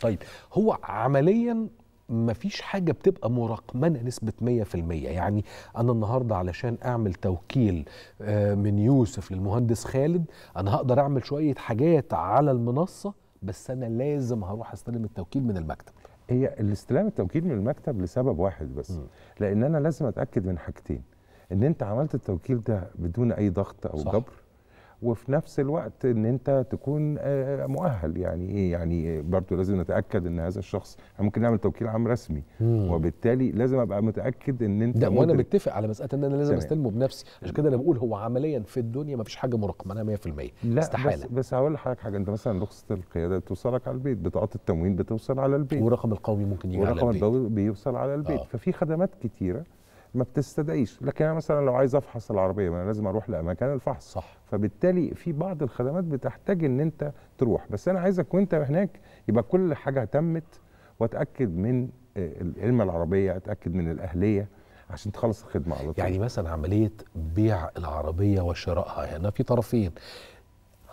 طيب هو عمليا ما فيش حاجة بتبقى مراقمنة نسبة 100% يعني أنا النهاردة علشان أعمل توكيل آه، من يوسف للمهندس خالد أنا هقدر أعمل شوية حاجات على المنصة بس أنا لازم هروح أستلم التوكيل من المكتب هي الاستلام التوكيل من المكتب لسبب واحد بس م. لأن أنا لازم أتأكد من حاجتين إن أنت عملت التوكيل ده بدون أي ضغط أو صح. جبر وفي نفس الوقت ان انت تكون آه، مؤهل يعني ايه يعني برضه لازم نتاكد ان هذا الشخص ممكن نعمل توكيل عام رسمي مم. وبالتالي لازم ابقى متاكد ان انت ده وانا متفق على مساله ان انا لازم سمين. استلمه بنفسي عشان كده انا بقول هو عمليا في الدنيا ما فيش حاجه انا 100% لا استحاله بس, بس هقول لحضرتك حاجه انت مثلا رخصه القياده بتوصلك على البيت بطاقه التموين بتوصل على البيت والرقم القومي ممكن يجي على البيت والرقم القومي بيوصل على البيت آه. ففي خدمات كتيره ما بتستدعيش لكن انا مثلا لو عايز افحص العربيه ما انا لازم اروح لمكان الفحص صح فبالتالي في بعض الخدمات بتحتاج ان انت تروح بس انا عايزك وانت هناك يبقى كل حاجه تمت واتاكد من آه، العلم العربيه اتاكد من الاهليه عشان تخلص الخدمه على طول يعني مثلا عمليه بيع العربيه وشرائها هنا في طرفين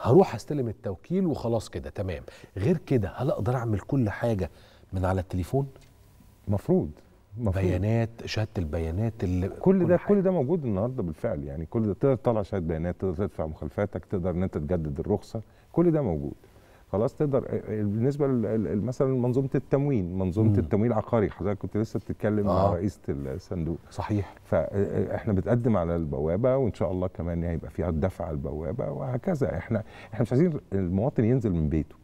هروح استلم التوكيل وخلاص كده تمام غير كده هل اقدر اعمل كل حاجه من على التليفون المفروض مفهوم. بيانات شهاده البيانات اللي كل, كل ده حاجة. كل ده موجود النهارده بالفعل يعني كل ده تقدر تطلع شهاده بيانات تقدر تدفع مخالفاتك تقدر ان انت تجدد الرخصه كل ده موجود خلاص تقدر آه، آه، بالنسبه مثلا منظومه التموين منظومه مم. التموين العقاري حضرتك كنت لسه بتتكلم آه. مع رئيسه الصندوق صحيح فاحنا آه، بنقدم على البوابه وان شاء الله كمان هيبقى فيها الدفع على البوابه وهكذا احنا احنا مش عايزين المواطن ينزل من بيته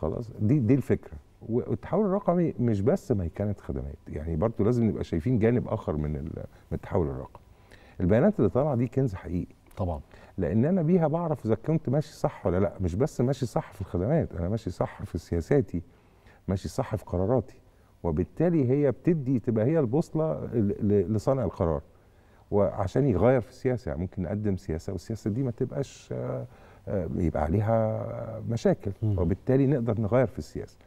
خلاص دي دي الفكره والتحول الرقمي مش بس كانت خدمات يعني برضه لازم نبقى شايفين جانب اخر من من التحول الرقمي البيانات اللي طالعه دي كنز حقيقي طبعا لان انا بيها بعرف اذا كنت ماشي صح ولا لا مش بس ماشي صح في الخدمات انا ماشي صح في سياساتي ماشي صح في قراراتي وبالتالي هي بتدي تبقى هي البوصله لصانع القرار وعشان يغير في السياسه يعني ممكن نقدم سياسه والسياسه دي ما تبقاش آه، آه، يبقى عليها مشاكل وبالتالي نقدر نغير في السياسه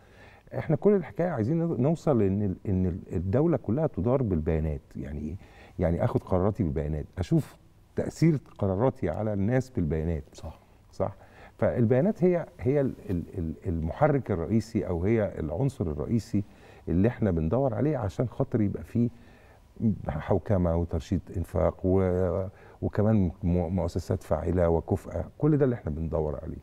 احنا كل الحكايه عايزين نوصل ان ان الدوله كلها تدار بالبيانات يعني ايه؟ يعني اخد قراراتي بالبيانات، اشوف تاثير قراراتي على الناس بالبيانات صح صح؟ فالبيانات هي هي المحرك الرئيسي او هي العنصر الرئيسي اللي احنا بندور عليه عشان خاطر يبقى فيه حوكمه وترشيد انفاق و وكمان مؤسسات فاعله وكفءه كل ده اللي احنا بندور عليه